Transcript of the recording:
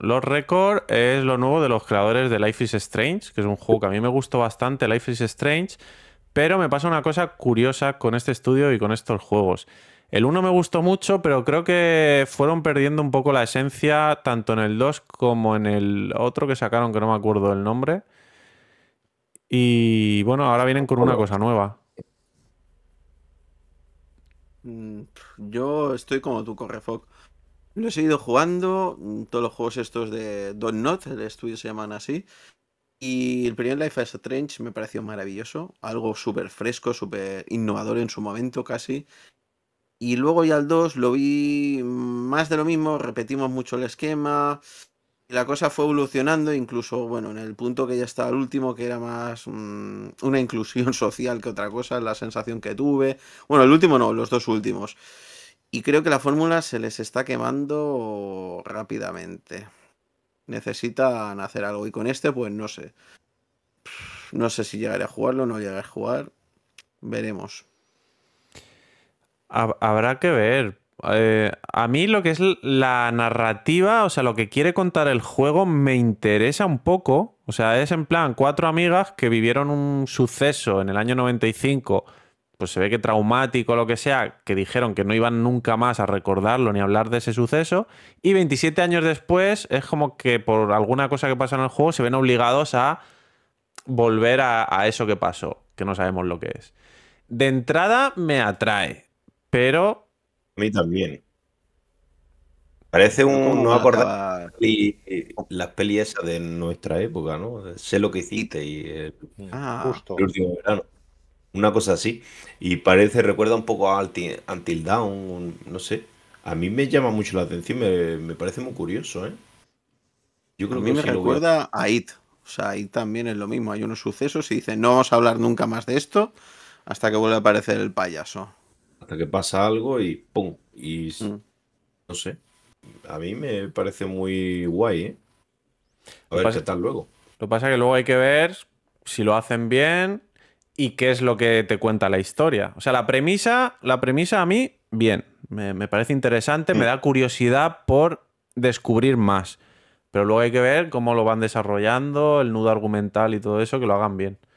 Los Record es lo nuevo de los creadores de Life is Strange, que es un juego que a mí me gustó bastante, Life is Strange, pero me pasa una cosa curiosa con este estudio y con estos juegos. El 1 me gustó mucho, pero creo que fueron perdiendo un poco la esencia tanto en el 2 como en el otro que sacaron, que no me acuerdo el nombre. Y bueno, ahora vienen con una cosa nueva. Mm, yo estoy como tú, Correfoc. Lo he seguido jugando, mm, todos los juegos estos de Don Not, el estudio se llaman así. Y el primer Life is Strange me pareció maravilloso, algo súper fresco, súper innovador en su momento casi. Y luego ya el 2 lo vi más de lo mismo, repetimos mucho el esquema. la cosa fue evolucionando, incluso, bueno, en el punto que ya estaba el último, que era más mm, una inclusión social que otra cosa, la sensación que tuve. Bueno, el último no, los dos últimos. Y creo que la fórmula se les está quemando rápidamente. Necesitan hacer algo. Y con este, pues no sé. No sé si llegaré a jugarlo, o no llegaré a jugar. Veremos. Habrá que ver. Eh, a mí lo que es la narrativa, o sea, lo que quiere contar el juego me interesa un poco. O sea, es en plan cuatro amigas que vivieron un suceso en el año 95 pues se ve que traumático, lo que sea, que dijeron que no iban nunca más a recordarlo ni a hablar de ese suceso. Y 27 años después es como que por alguna cosa que pasa en el juego se ven obligados a volver a, eso que pasó, que no sabemos lo que es. De entrada me atrae, pero... A mí también. Parece un no acordar las pelis de nuestra época, ¿no? Sé lo que hiciste y eh, ah, el último verano una cosa así. Y parece, recuerda un poco a Until Down, no sé. A mí me llama mucho la atención, me, parece muy curioso, ¿eh? Yo creo a mí que me recuerda a... IT. O sea, IT también es lo mismo. Hay unos sucesos y dicen, no vamos a hablar nunca más de esto hasta que vuelva a aparecer el payaso. Hasta que pasa algo y ¡pum! Y mm. no sé. A mí me parece muy guay, ¿eh? A ver qué tal luego. Lo que pasa es que luego hay que ver si lo hacen bien y qué es lo que te cuenta la historia. O sea, la premisa, la premisa a mí, bien, me parece interesante, me mm. da curiosidad por descubrir más. Pero luego hay que ver cómo lo van desarrollando, el nudo argumental y todo eso, que lo hagan bien.